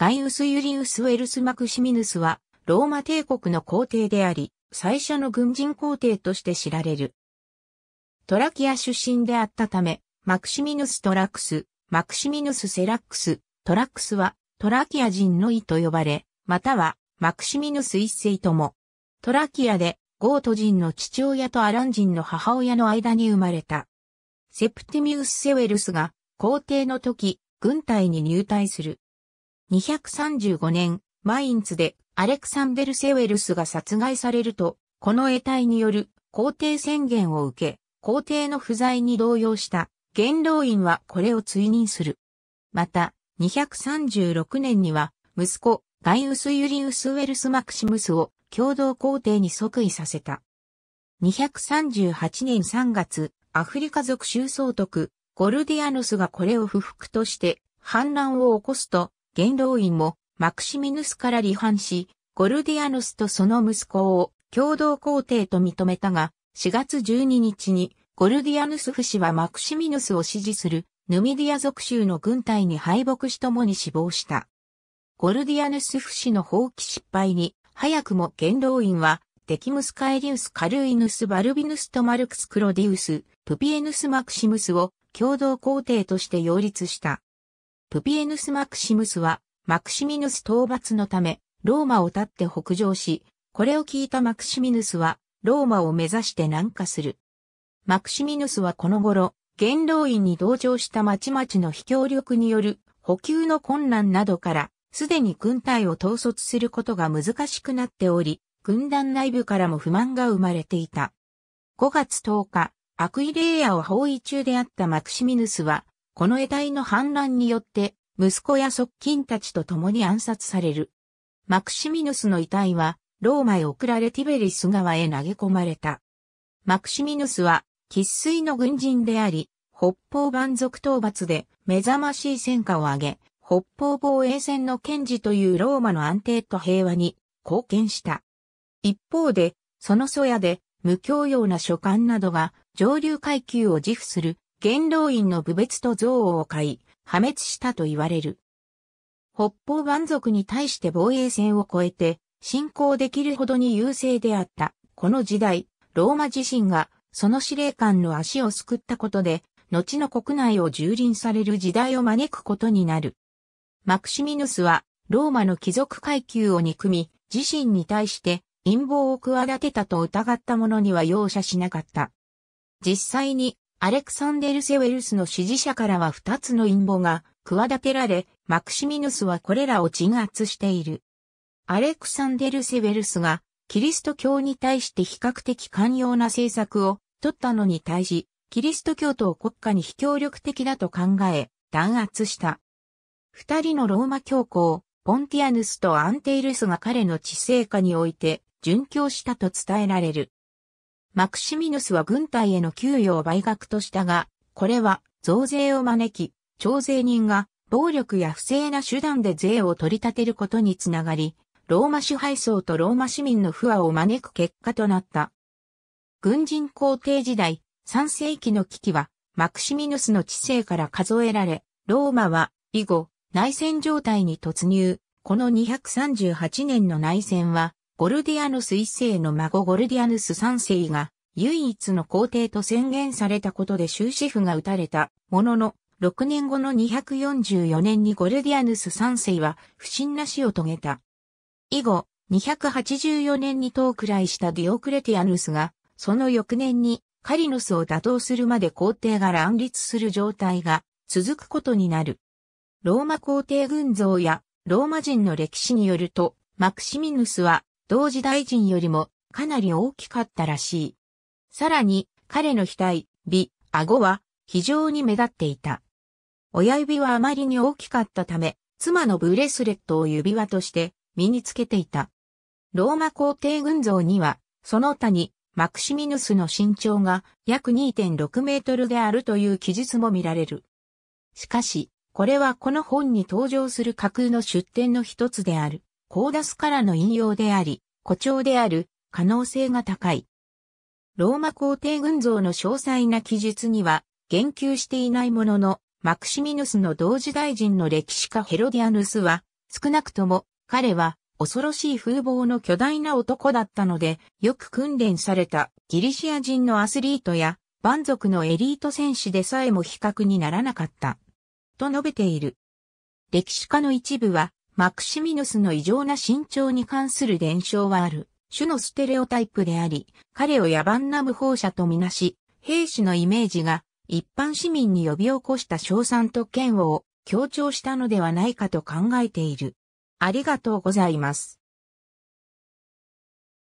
ガイウス・ユリウス・ウェルス・マクシミヌスは、ローマ帝国の皇帝であり、最初の軍人皇帝として知られる。トラキア出身であったため、マクシミヌス・トラックス、マクシミヌス・セラックス、トラックスはトラキア人の意と呼ばれ、またはマクシミヌス一世とも、トラキアでゴート人の父親とアラン人の母親の間に生まれた。セプティミウス・セウェルスが皇帝の時、軍隊に入隊する。235年、マインツでアレクサンデル・セウェルスが殺害されると、この得体による皇帝宣言を受け、皇帝の不在に動揺した元老院はこれを追認する。また、236年には、息子、ガイウス・ユリウス・ウェルス・マクシムスを共同皇帝に即位させた。238年3月、アフリカ族州総督、ゴルディアノスがこれを不服として、反乱を起こすと、元老院もマクシミヌスから離反し、ゴルディアヌスとその息子を共同皇帝と認めたが、4月12日にゴルディアヌス不死はマクシミヌスを支持するヌミディア族州の軍隊に敗北し共に死亡した。ゴルディアヌス不死の放棄失敗に、早くも元老院は、デキムスカエリウス・カルイヌス・バルビヌスとマルクス・クロディウス、プピエヌス・マクシムスを共同皇帝として擁立した。プピエヌス・マクシムスは、マクシミヌス討伐のため、ローマを立って北上し、これを聞いたマクシミヌスは、ローマを目指して南下する。マクシミヌスはこの頃、元老院に同情した町々の非協力による補給の困難などから、すでに軍隊を統率することが難しくなっており、軍団内部からも不満が生まれていた。5月10日、アクイレイアを包囲中であったマクシミヌスは、この得体の反乱によって、息子や側近たちと共に暗殺される。マクシミヌスの遺体は、ローマへ送られティベリス川へ投げ込まれた。マクシミヌスは、喫水の軍人であり、北方蛮族討伐で目覚ましい戦果を挙げ、北方防衛戦の剣士というローマの安定と平和に貢献した。一方で、その粗野で無教養な書簡などが上流階級を自負する元老院の部別と憎悪を買い、破滅したと言われる。北方蛮族に対して防衛線を越えて、侵攻できるほどに優勢であった。この時代、ローマ自身が、その司令官の足を救ったことで、後の国内を蹂躙される時代を招くことになる。マクシミヌスは、ローマの貴族階級を憎み、自身に対して陰謀を企てたと疑った者には容赦しなかった。実際にアレクサンデル・セウェルスの支持者からは二つの陰謀が企てられ、マクシミヌスはこれらを鎮圧している。アレクサンデル・セウェルスがキリスト教に対して比較的寛容な政策を取ったのに対し、キリスト教徒を国家に非協力的だと考え、弾圧した。二人のローマ教皇、ポンティアヌスとアンテイルスが彼の知性化において殉教したと伝えられる。マクシミヌスは軍隊への給与を倍額としたが、これは増税を招き、徴税人が暴力や不正な手段で税を取り立てることにつながり、ローマ支配層とローマ市民の不和を招く結果となった。軍人皇帝時代、3世紀の危機は、マクシミヌスの知性から数えられ、ローマは、以後、内戦状態に突入。この238年の内戦は、ゴルディアヌス一世の孫ゴルディアヌス三世が唯一の皇帝と宣言されたことで終止符が打たれたものの、6年後の244年にゴルディアヌス三世は不審な死を遂げた。以後、284年に当くらいしたディオクレティアヌスが、その翌年にカリノスを打倒するまで皇帝が乱立する状態が続くことになる。ローマ皇帝群像やローマ人の歴史によると、マクシミヌスは同時大臣よりもかなり大きかったらしい。さらに、彼の額、美、顎は非常に目立っていた。親指はあまりに大きかったため、妻のブレスレットを指輪として身につけていた。ローマ皇帝群像には、その他にマクシミヌスの身長が約2.6メートルであるという記述も見られる。しかし、これはこの本に登場する架空の出典の一つである。コーダスからの引用であり、誇張である可能性が高い。ローマ皇帝群像の詳細な記述には言及していないものの、マクシミヌスの同時代人の歴史家ヘロディアヌスは、少なくとも彼は恐ろしい風貌の巨大な男だったので、よく訓練されたギリシア人のアスリートや、蛮族のエリート戦士でさえも比較にならなかった。と述べている。歴史家の一部は、マクシミヌスの異常な身長に関する伝承はある、種のステレオタイプであり、彼を野蛮な無法者とみなし、兵士のイメージが一般市民に呼び起こした賞賛と嫌悪を強調したのではないかと考えている。ありがとうございます。